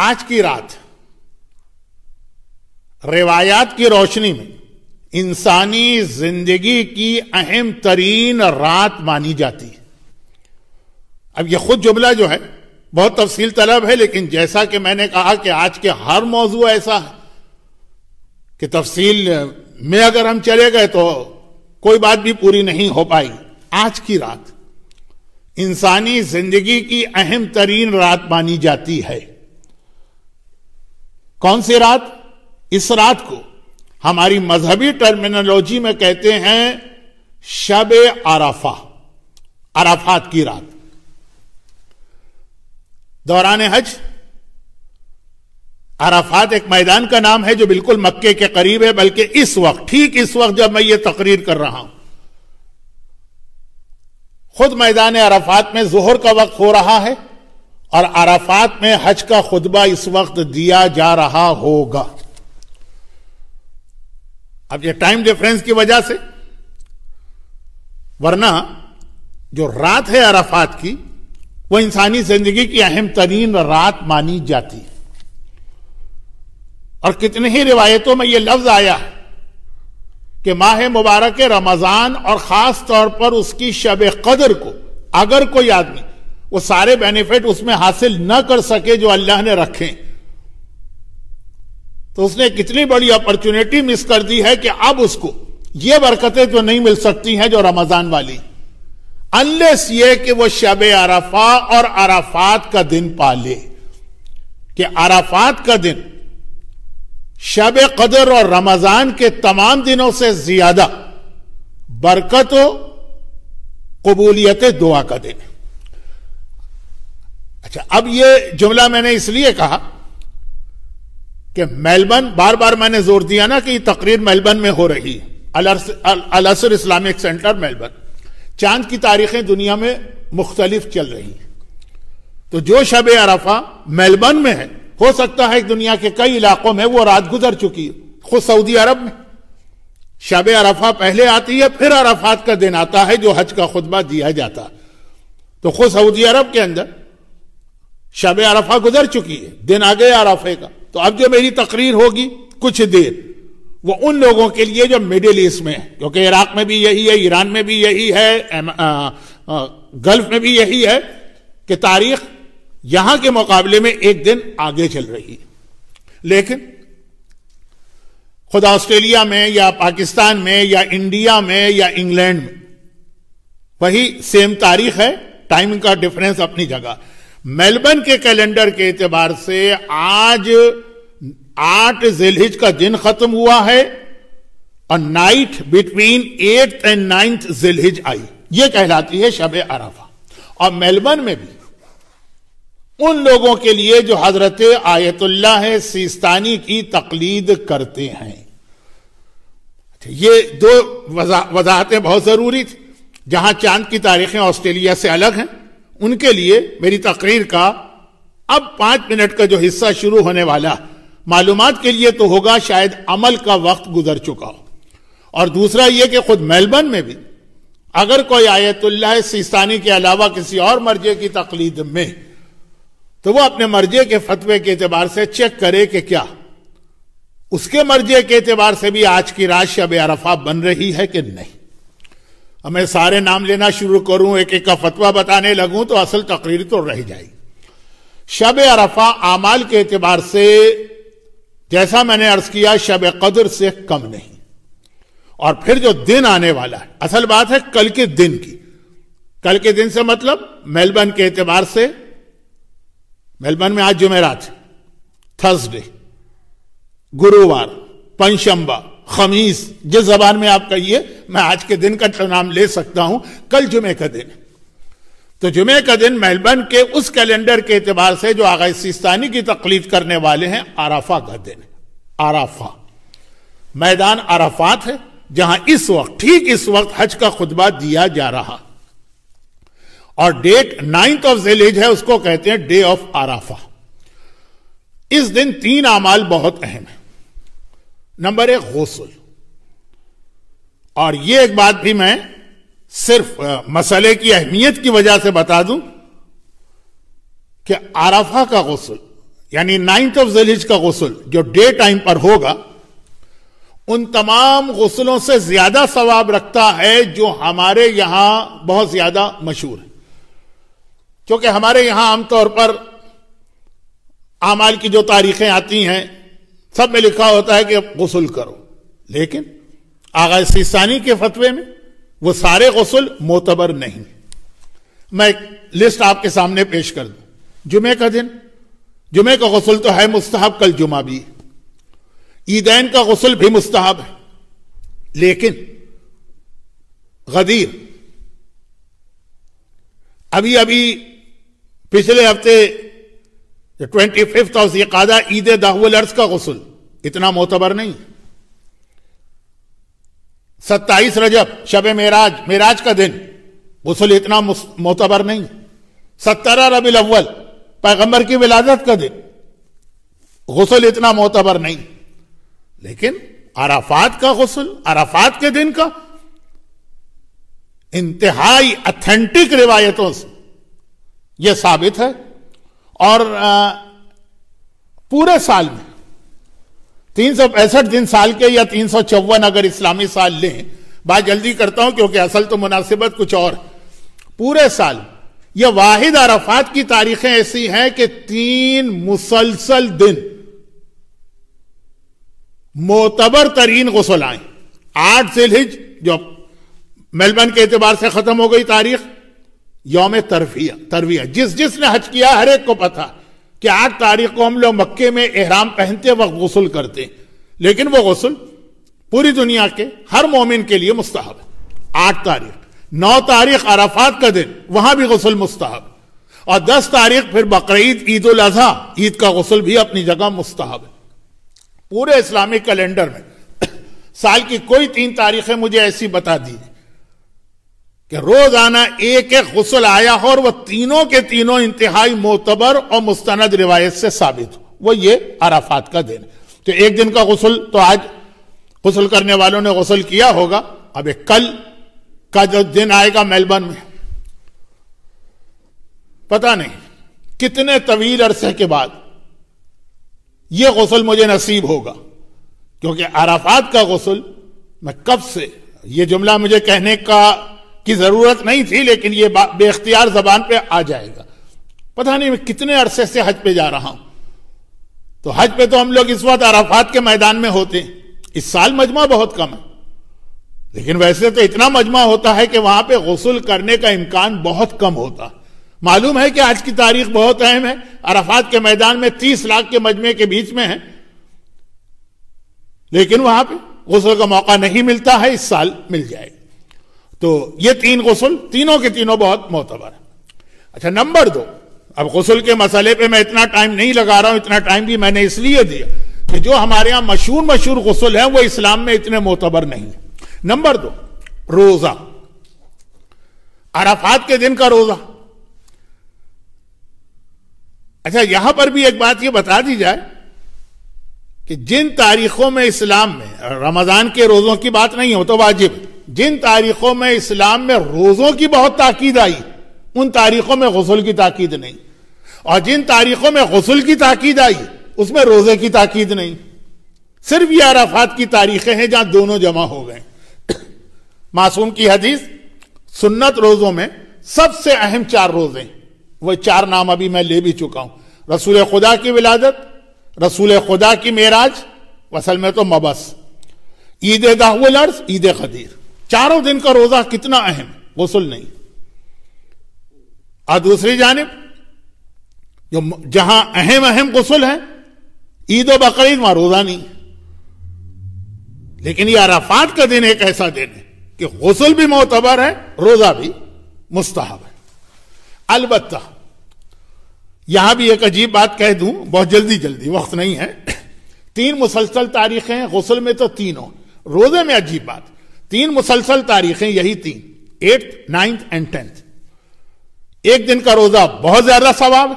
आज की रात रिवायात की रोशनी में इंसानी जिंदगी की अहम तरीन रात मानी जाती है अब यह खुद जुमला जो है बहुत तफसील तलब है लेकिन जैसा कि मैंने कहा कि आज के हर मौजू ऐसा है कि तफसील में अगर हम चले गए तो कोई बात भी पूरी नहीं हो पाई आज की रात इंसानी जिंदगी की अहम तरीन रात मानी जाती है कौन सी रात इस रात को हमारी मजहबी टर्मिनोलॉजी में कहते हैं शब आराफा अराफात की रात दौरान हज अराफात एक मैदान का नाम है जो बिल्कुल मक्के के करीब है बल्कि इस वक्त ठीक इस वक्त जब मैं ये तकरीर कर रहा हूं खुद मैदान अराफात में जोहर का वक्त हो रहा है और अराफात में हज का खुतबा इस वक्त दिया जा रहा होगा अब ये टाइम डिफरेंस की वजह से वरना जो रात है अराफात की वो इंसानी जिंदगी की अहम तरीन रात मानी जाती है और कितने ही रिवायतों में यह लफ्ज आया कि माह मुबारक रमजान और खास तौर पर उसकी शब कदर को अगर कोई याद नहीं वो सारे बेनिफिट उसमें हासिल न कर सके जो अल्लाह ने रखे तो उसने कितनी बड़ी अपॉर्चुनिटी मिस कर दी है कि अब उसको ये बरकतें तो नहीं मिल सकती हैं जो रमजान वाली अनलेस ये कि वो शब अराफा और अराफात का दिन पाले कि अराफात का दिन शब कदर और रमजान के तमाम दिनों से ज्यादा बरकत हो कबूलियत दुआ का दिन अच्छा अब ये जुमला मैंने इसलिए कहा कि मेलबर्न बार बार मैंने जोर दिया ना कि तकरीर मेलबर्न में हो रही है अलसर इस्लामिक सेंटर मेलबर्न चांद की तारीखें दुनिया में मुख्तलिफ चल रही हैं तो जो शब अरफा मेलबर्न में है हो सकता है दुनिया के कई इलाकों में वो रात गुजर चुकी है खुद सऊदी अरब में शब अरफा पहले आती है फिर अरफात का दिन आता है जो हज का खुतबा दिया जाता तो खुद सऊदी अरब के अंदर शब अरफा गुजर चुकी है दिन आ गया अरफे का तो अब जो मेरी तकरीर होगी कुछ देर वो उन लोगों के लिए जो मिडिल ईस्ट में है क्योंकि इराक में भी यही है ईरान में भी यही है गल्फ में भी यही है कि तारीख यहां के मुकाबले में एक दिन आगे चल रही है लेकिन खुदा ऑस्ट्रेलिया में या पाकिस्तान में या इंडिया में या इंग्लैंड में वही सेम तारीख है टाइम का डिफरेंस अपनी जगह मेलबर्न के कैलेंडर के एतबार से आज आठ जेलहिज का दिन खत्म हुआ है और night between eight and ninth जेलहिज आई ये कहलाती है शब अराफा और मेलबर्न में भी उन लोगों के लिए जो हजरत आयतुल्ला है की तकलीद करते हैं अच्छा, ये दो वजाहतें बहुत जरूरी थी जहां चांद की तारीखें ऑस्ट्रेलिया से अलग हैं उनके लिए मेरी तकरीर का अब पांच मिनट का जो हिस्सा शुरू होने वाला मालूम के लिए तो होगा शायद अमल का वक्त गुजर चुका हो और दूसरा यह कि खुद मेलबर्न में भी अगर कोई आयतुल्ला सिस्तानी के अलावा किसी और मर्जे की तकलीद में तो वह अपने मर्जे के फतवे के एतबार से चेक करे कि क्या उसके मर्जे के एतबार से भी आज की राशि अब अरफा बन रही है कि नहीं अब मैं सारे नाम लेना शुरू करूं एक एक का फतवा बताने लगूं तो असल तकरीर तो रह जाएगी शब अरफा आमाल के एतबार से जैसा मैंने अर्ज किया शब कदर से कम नहीं और फिर जो दिन आने वाला है असल बात है कल के दिन की कल के दिन से मतलब मेलबर्न के एतबार से मेलबर्न में आज जुमेरात थर्सडे गुरुवार पंचम्बा खमीस जिस जबान में आप कहिए मैं आज के दिन का नाम ले सकता हूं कल जुमे का दिन तो जुमे का दिन मेलबर्न के उस कैलेंडर के एतबार से जो आगे सिस्तानी की तकलीफ करने वाले हैं आराफा का दिन आराफा मैदान आराफात है जहां इस वक्त ठीक इस वक्त हज का खुतबा दिया जा रहा और डेट नाइन्थ ऑफ जिलेज है उसको कहते हैं डे ऑफ आराफा इस दिन तीन अमाल बहुत अहम है नंबर एक गसल और ये एक बात भी मैं सिर्फ मसले की अहमियत की वजह से बता दूं कि आराफा का गसल यानी नाइन्थ ऑफ जलिज का गसल जो डे टाइम पर होगा उन तमाम गसलों से ज्यादा सवाब रखता है जो हमारे यहां बहुत ज्यादा मशहूर है क्योंकि हमारे यहां आमतौर पर आमाल की जो तारीखें आती हैं सब में लिखा होता है कि गसल करो लेकिन आगा सिसानी के फतवे में वो सारे गसल मोतबर नहीं मैं एक लिस्ट आपके सामने पेश कर दूं जुमे का दिन जुमे का गसल तो है मुस्तहब कल जुमा भी ईदैन का गसल भी मुस्तहब है लेकिन गदीर अभी अभी पिछले हफ्ते ट्वेंटी फिफ्थ और जिकादा ईद दाहुल अर्ज का गसल इतना मोतबर नहीं सत्ताईस रजब शब मेराज मेराज का दिन गसल इतना मोतबर नहीं सत्तर रबी अव्वल पैगंबर की विलादत का दिन गसल इतना मोतबर नहीं लेकिन अराफात का गसल अराफात के दिन का इंतहाई अथेंटिक रिवायतों से यह साबित है और पूरे साल में तीन सौ पैंसठ दिन साल के या तीन सौ चौवन अगर इस्लामी साल लें बात जल्दी करता हूं क्योंकि असल तो मुनासिबत कुछ और पूरे साल यह वाहिद अरफात की तारीखें ऐसी हैं कि तीन मुसलसल दिन मोतबर तरीन गसल आए आठ से जो मेलबर्न के एतबार से खत्म हो गई तारीख योम तरफिया तरविया जिस जिसने हज किया हर एक को पता कि आठ तारीख को हम लोग मक्के में एहराम पहनते वक्त गसल करते लेकिन वो गसल पूरी दुनिया के हर मोमिन के लिए मुस्तहब है आठ तारीख नौ तारीख अराफात का दिन वहां भी गसल मुस्तहब और दस तारीख फिर बकरीद ईद उल अजहा ईद का गसल भी अपनी जगह मुस्तहब है पूरे इस्लामिक कैलेंडर में साल की कोई तीन तारीखें मुझे ऐसी बता दीजिए कि रोजाना एक एक गसल आया हो और वह तीनों के तीनों इंतहाई मोतबर और मुस्तंद रिवायत से साबित हो वह ये अराफात का दिन तो एक दिन का गसल तो आज गसल करने वालों ने गसल किया होगा अब एक कल का जो दिन आएगा मेलबर्न में पता नहीं कितने तवील अरसे के बाद यह गसल मुझे नसीब होगा क्योंकि अराफात का गसल मैं कब से ये जुमला मुझे कहने का की जरूरत नहीं थी लेकिन ये बेख्तियार जबान पे आ जाएगा पता नहीं मैं कितने अरसे से हज पे जा रहा हूं तो हज पे तो हम लोग इस वक्त अराफात के मैदान में होते हैं इस साल मजमा बहुत कम है लेकिन वैसे तो इतना मजमा होता है कि वहां पे गसल करने का इम्कान बहुत कम होता मालूम है कि आज की तारीख बहुत अहम है अराफात के मैदान में तीस लाख के मजमे के बीच में है लेकिन वहां पे गसल का मौका नहीं मिलता है इस साल मिल जाएगा तो ये तीन गसल तीनों के तीनों बहुत मोतबर है अच्छा नंबर दो अब गसल के मसले पे मैं इतना टाइम नहीं लगा रहा हूं इतना टाइम भी मैंने इसलिए दिया कि जो हमारे यहां मशहूर मशहूर गसल है वो इस्लाम में इतने मोतबर नहीं है नंबर दो रोजा अराफात के दिन का रोजा अच्छा यहां पर भी एक बात यह बता दी जाए कि जिन तारीखों में इस्लाम में रमजान के रोजों की बात नहीं हो तो वाजिब जिन तारीखों में इस्लाम में रोज़ों की बहुत ताकीद आई उन तारीखों में गसल की ताकीद नहीं और जिन तारीखों में गसल की ताकीद आई उसमें रोज़े की ताकीद नहीं सिर्फ ये अराफात की तारीखें हैं जहां दोनों जमा हो गए मासूम की हदीस सुन्नत रोज़ों में सबसे अहम चार रोज़े वह चार नाम अभी मैं ले भी चुका हूं रसूल खुदा की विलादत रसूल खुदा की मेराज असल में तो मबस ईद दाहुल ईद खदीर चारों दिन का रोजा कितना अहम गसल नहीं और दूसरी जानब जो जहां अहम अहम गसल है ईद बकरीद वहां रोजा नहीं लेकिन यह अराफात का दिन एक ऐसा दिन है कि गसल भी मोतबर है रोजा भी मुस्तहब है अलबत् यहां भी एक अजीब बात कह दूं बहुत जल्दी जल्दी वक्त नहीं है तीन मुसलसल तारीखें गसल में तो तीनों रोजे में अजीब बात तीन मुसलसल तारीखें यही तीन एट्थ नाइन्थ एंड टेंथ एक दिन का रोजा बहुत ज्यादा सवाब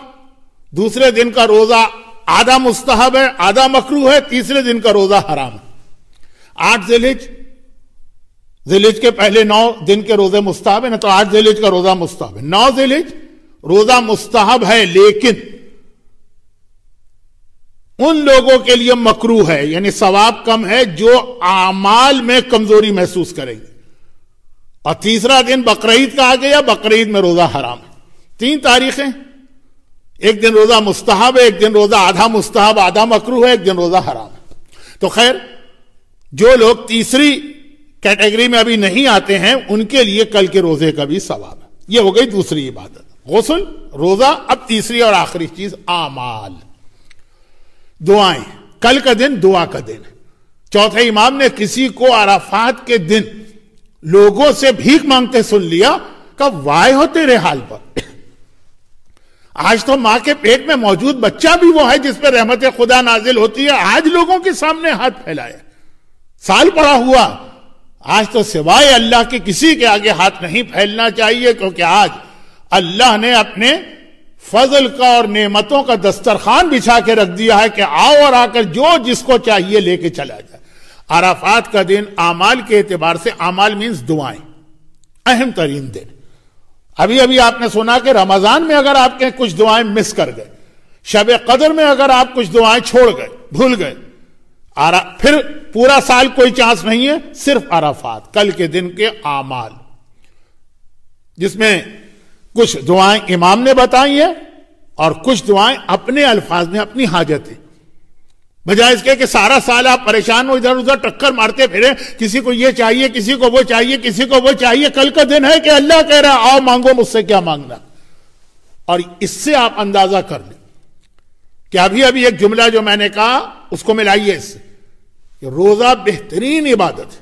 दूसरे दिन का रोजा आधा मुस्तहब है आधा मकरू है तीसरे दिन का रोजा हराम है आठ जिलिज जिलिज के पहले नौ दिन के रोजे मुस्ताहब है ना तो आठ जिलिज का रोजा मुस्ताहब है नौ जिलिज रोजा मुस्ताहब है लेकिन उन लोगों के लिए मकरू है यानी सवाब कम है जो आमाल में कमजोरी महसूस करेंगे और तीसरा दिन बकरीद का आ गया बकरीद में रोजा हराम है तीन तारीखें एक दिन रोजा मुस्ताहब है एक दिन रोजा आधा मुस्ताहब आधा मकरू है एक दिन रोजा हराम है तो खैर जो लोग तीसरी कैटेगरी में अभी नहीं आते हैं उनके लिए कल के रोजे का भी सवाब है यह हो गई दूसरी इबादत गौसल रोजा अब तीसरी और आखिरी चीज आमाल दुआएं कल का दिन दुआ का दिन चौथे इमाम ने किसी को अराफात के दिन लोगों से भीख मांगते सुन लिया कब वाय हो तेरे हाल पर आज तो मां के पेट में मौजूद बच्चा भी वो है जिसपे रहमत खुदा नाजिल होती है आज लोगों के सामने हाथ फैलाया साल पड़ा हुआ आज तो सिवाय अल्लाह के किसी के आगे हाथ नहीं फैलना चाहिए क्योंकि आज अल्लाह ने अपने फजल का और नेमतों का दस्तरखान बिछा के रख दिया है कि आओ और आकर जो जिसको चाहिए लेके चला जाए आराफात का दिन आमाल के एतबार से आमाल मीन्स दुआएं अहम तरीन दिन अभी अभी आपने सुना कि रमजान में अगर आपके कुछ दुआएं मिस कर गए शब कदर में अगर आप कुछ दुआएं छोड़ गए भूल गए आरा फिर पूरा साल कोई चांस नहीं है सिर्फ आराफात कल के दिन के आमाल जिसमें कुछ दुआएं इमाम ने बताई हैं और कुछ दुआएं अपने अल्फाज में अपनी हाजत है बजाय इसके कि सारा साल आप परेशान हो इधर उधर टक्कर मारते फिरे किसी को ये चाहिए किसी को वो चाहिए किसी को वो चाहिए कल का दिन है कि अल्लाह कह रहा आओ मांगो मुझसे क्या मांगना और इससे आप अंदाजा कर लें कि अभी अभी एक जुमला जो मैंने कहा उसको मिलाइए इससे रोजा बेहतरीन इबादत है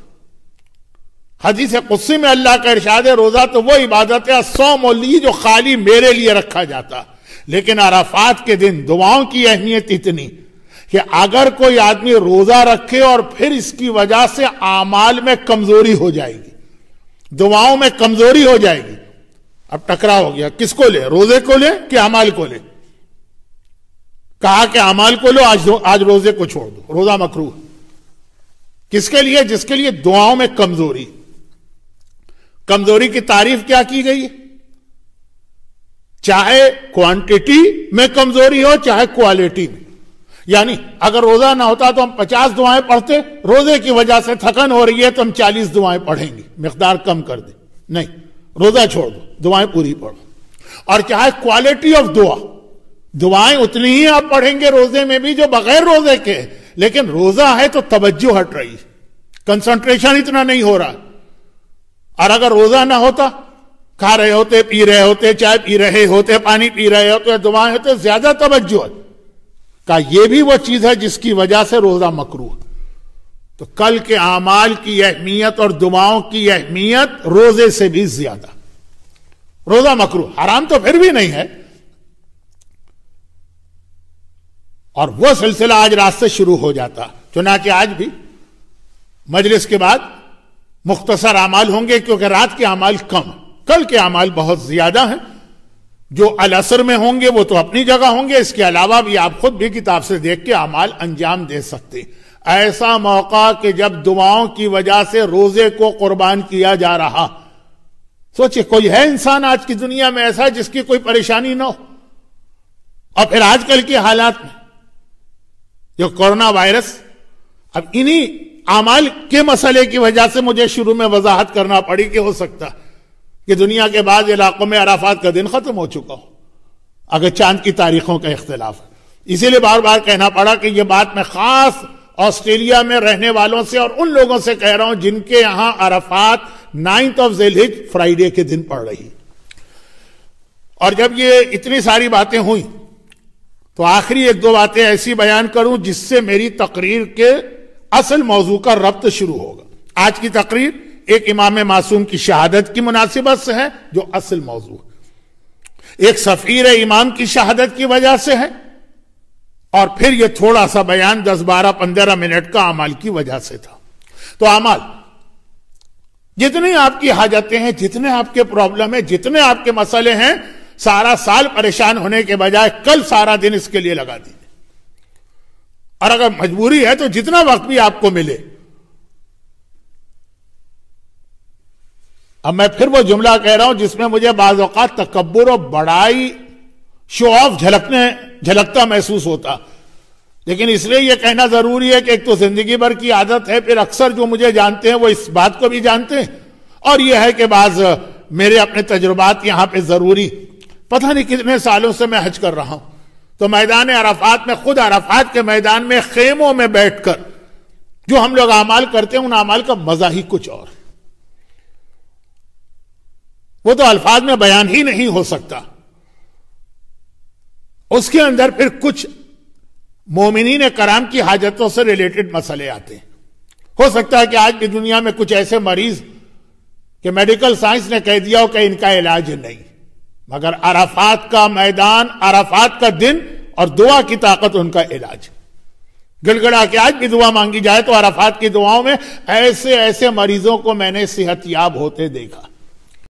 हदीस कुस्सी में अल्लाह का इरशाद है रोज़ा तो वो इबादत है सौ ली जो खाली मेरे लिए रखा जाता लेकिन अराफात के दिन दुआओं की अहमियत इतनी कि अगर कोई आदमी रोज़ा रखे और फिर इसकी वजह से आमाल में कमज़ोरी हो जाएगी दुआओं में कमज़ोरी हो जाएगी अब टकरा हो गया किसको ले रोज़े को ले कि अमाल को ले कहा कि अमाल को लो आज आज रोज़े को छोड़ दो रोज़ा मकरू किसके लिए जिसके लिए दुआओं में कमज़ोरी कमजोरी की तारीफ क्या की गई है चाहे क्वांटिटी में कमजोरी हो चाहे क्वालिटी में यानी अगर रोजा ना होता तो हम पचास दुआएं पढ़ते रोजे की वजह से थकन हो रही है तो हम चालीस दुआएं पढ़ेंगे मकदार कम कर दे नहीं रोजा छोड़ दो दुआएं पूरी पढ़ो और चाहे क्वालिटी ऑफ दुआ दुआएं उतनी ही आप पढ़ेंगे रोजे में भी जो बगैर रोजे के लेकिन रोजा है तो तवज्जो हट रही है कंसंट्रेशन इतना नहीं हो रहा और अगर रोजा ना होता खा रहे होते पी रहे होते चाय पी रहे होते पानी पी रहे होते दुआएं होते ज्यादा तवज्जो का यह भी वो चीज है जिसकी वजह से रोजा मकरू तो कल के अमाल की अहमियत और दुआओं की अहमियत रोजे से भी ज्यादा रोजा मकरू हराम तो फिर भी नहीं है और वो सिलसिला आज रात से शुरू हो जाता चुनाचे आज भी मजलिस के बाद मुख्तसर अमाल होंगे क्योंकि रात के अमाल कम कल के अमाल बहुत ज्यादा हैं जो अलसर में होंगे वो तो अपनी जगह होंगे इसके अलावा भी आप खुद भी किताब से देख के अमाल अंजाम दे सकते ऐसा मौका कि जब दुआओं की वजह से रोजे को कुर्बान किया जा रहा सोचिए कोई है इंसान आज की दुनिया में ऐसा जिसकी कोई परेशानी ना हो और फिर आजकल के हालात में जो कोरोना वायरस अब इन्हीं अमाल के मसले की वजह से मुझे शुरू में वजाहत करना पड़ी कि हो सकता कि दुनिया के बाद इलाकों में अराफात का दिन खत्म हो चुका हो अगर चांद की तारीखों का इख्तलाफ है इसीलिए बार बार कहना पड़ा कि यह बात मैं खास ऑस्ट्रेलिया में रहने वालों से और उन लोगों से कह रहा हूं जिनके यहां अराफात नाइन्थ ऑफ जेलिज फ्राइडे के दिन पड़ रही और जब ये इतनी सारी बातें हुई तो आखिरी एक दो बातें ऐसी बयान करूं जिससे मेरी तकरीर के असल मौजू का रब्त शुरू होगा आज की तकरीर एक इमाम मासूम की शहादत की मुनासिबत से है जो असल मौजू है एक सफ़ीर इमाम की शहादत की वजह से है और फिर यह थोड़ा सा बयान दस बारह पंद्रह मिनट का अमाल की वजह से था तो अमाल जितनी आपकी हाजतें हैं जितने आपके प्रॉब्लम है जितने आपके मसले हैं सारा साल परेशान होने के बजाय कल सारा दिन इसके लिए लगा दी और अगर मजबूरी है तो जितना वक्त भी आपको मिले अब मैं फिर वो जुमला कह रहा हूं जिसमें मुझे बाजात तकबर और बड़ाई शो ऑफ झलकने झलकता महसूस होता लेकिन इसलिए यह कहना जरूरी है कि एक तो जिंदगी भर की आदत है फिर अक्सर जो मुझे जानते हैं वो इस बात को भी जानते हैं और यह है कि बाज मेरे अपने तजुर्बात यहां पे जरूरी पता नहीं कितने सालों से मैं हज कर रहा हूं तो मैदान अराफात में खुद अराफात के मैदान में खेमों में बैठकर जो हम लोग अमाल करते हैं उन अमाल का मजा ही कुछ और वो तो अल्फाज में बयान ही नहीं हो सकता उसके अंदर फिर कुछ ने कराम की हाजतों से रिलेटेड मसले आते हैं हो सकता है कि आज की दुनिया में कुछ ऐसे मरीज के मेडिकल साइंस ने कह दिया हो कि इनका इलाज नहीं मगर अराफात का मैदान अराफात का दिन और दुआ की ताकत उनका इलाज गिड़गड़ा के आज भी दुआ मांगी जाए तो अराफात की दुआओं में ऐसे ऐसे मरीजों को मैंने सेहतयाब होते देखा